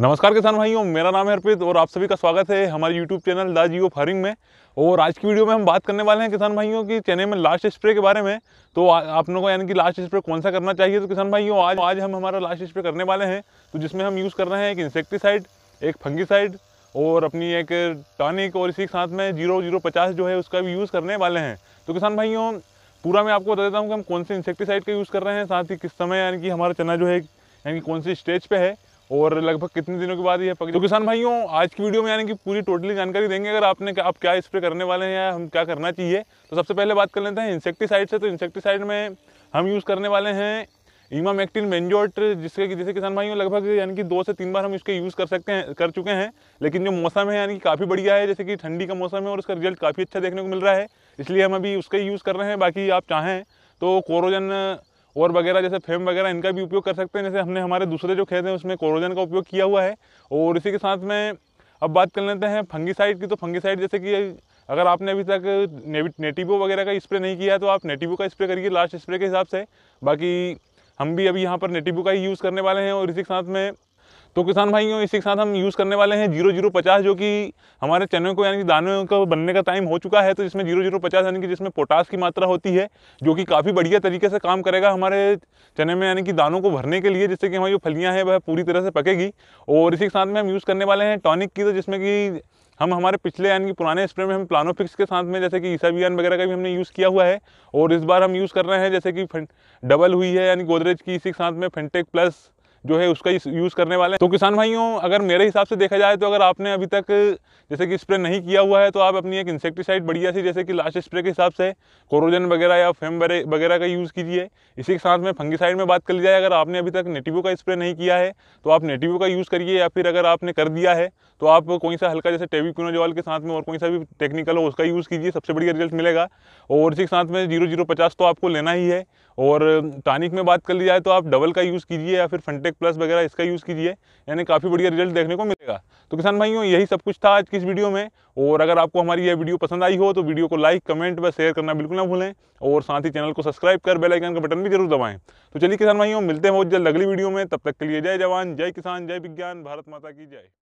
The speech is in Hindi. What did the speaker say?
नमस्कार किसान भाइयों मेरा नाम है अर्पित और आप सभी का स्वागत है हमारे YouTube channel the geo farming में और आज की वीडियो में हम बात करने वाले हैं किसान भाइयों की चने में लास्ट स्प्रे के बारे में तो आप लोगों को यानी कि लास्ट स्प्रे कौन सा करना चाहिए तो किसान भाइयों आज आज हम हमारा लास्ट स्प्रे करने वाले हैं तो जिसमें हम यूज़ कर रहे हैं एक इंसेक्टिसाइड एक फंगीसाइड और अपनी एक टॉनिक और इसी के साथ में जीरो जीरो पचास जो है उसका भी यूज़ करने वाले हैं तो किसान भाइयों पूरा मैं आपको बता देता हूँ कि हम कौन से इंसेक्टिसाइड का यूज़ कर रहे हैं साथ ही किस समय यानी कि हमारा चना जो है यानी कि कौन सी स्टेज पर है और लगभग कितने दिनों के बाद ये पक तो किसान भाइयों आज की वीडियो में यानी कि पूरी टोटली जानकारी देंगे अगर आपने आप क्या स्प्रे करने वाले हैं या हम क्या करना चाहिए तो सबसे पहले बात कर लेते हैं इंसेक्टिसाइड से तो इंसेक्टिसाइड में हम यूज़ करने वाले हैं मैक्टिन मेनजोट जिसके कि जैसे किसान भाइयों लगभग यानी कि दो से तीन बार हम इसके यूज़ कर सकते हैं कर चुके हैं लेकिन जो मौसम है यानी कि काफ़ी बढ़िया है जैसे कि ठंडी का मौसम है और उसका रिजल्ट काफ़ी अच्छा देखने को मिल रहा है इसलिए हम अभी उसका ही यूज़ कर रहे हैं बाकी आप चाहें तो कोरोजन और वगैरह जैसे फेम वगैरह इनका भी उपयोग कर सकते हैं जैसे हमने हमारे दूसरे जो खेत हैं उसमें कोरोजन का उपयोग किया हुआ है और इसी के साथ में अब बात कर लेते हैं फंगीसाइड की तो फंगीसाइड जैसे कि अगर आपने अभी तक नेटिवो वगैरह का स्प्रे नहीं किया तो आप नेटिवो का स्प्रे करिए लास्ट स्प्रे के हिसाब से बाकी हम भी अभी यहाँ पर नेटिवो का ही यूज़ करने वाले हैं और इसी के साथ में तो किसान भाइयों इसी के साथ हम यूज़ करने वाले हैं जीरो जीरो पचास जो कि हमारे चने को यानी कि दाने को बनने का टाइम हो चुका है तो जिसमें जीरो जीरो पचास यानी कि जिसमें पोटास की मात्रा होती है जो कि काफ़ी बढ़िया तरीके से काम करेगा हमारे चने में यानी कि दानों को भरने के लिए जिससे कि हमारी जो फलियाँ हैं वह पूरी तरह से पकेगी और इसी के साथ में हम यूज़ करने वाले हैं टॉनिक की तो जिसमें कि हम हमारे पिछले यानी कि पुराने स्प्रे में हम प्लानोफिक्स के साथ में जैसे कि ईसा बियान वगैरह का भी हमने यूज़ किया हुआ है और इस बार हम यूज़ कर रहे हैं जैसे कि डबल हुई है यानी गोदरेज की इसी के साथ में फेंटेक प्लस जो है उसका यूज़ करने वाले हैं तो किसान भाइयों अगर मेरे हिसाब से देखा जाए तो अगर आपने अभी तक जैसे कि स्प्रे नहीं किया हुआ है तो आप अपनी एक इंसेक्टिसाइड बढ़िया सी जैसे कि लास्ट स्प्रे के हिसाब से कोरोजन वगैरह या फेम वगैरह का यूज़ कीजिए इसी के साथ में फंगीसाइड में बात कर ली जाए अगर आपने अभी तक नेटिवो का स्प्रे नहीं किया है तो आप नेटिवो का यूज़ करिए या फिर अगर आपने कर दिया है तो आप कोई सा हल्का जैसे टेविक्नोजॉल के साथ में और कोई सा भी टेक्निकल हो उसका यूज़ कीजिए सबसे बढ़िया रिजल्ट मिलेगा और इसी के साथ में जीरो जीरो पचास तो आपको लेना ही है और टानिक में बात कर ली जाए तो आप डबल का यूज़ कीजिए या फिर फंटे टेक प्लस वगैरह इसका यूज़ कीजिए यानी काफ़ी बढ़िया रिजल्ट देखने को मिलेगा तो किसान भाइयों यही सब कुछ था आज की इस वीडियो में और अगर आपको हमारी यह वीडियो पसंद आई हो तो वीडियो को लाइक कमेंट व शेयर करना बिल्कुल ना भूलें और साथ ही चैनल को सब्सक्राइब कर बेलाइकन का बटन भी जरूर दबाएँ तो चलिए किसान भाइयों मिलते हैं बहुत जल्द अगली वीडियो में तब तक के लिए जय जवान जय किसान जय विज्ञान भारत माता की जय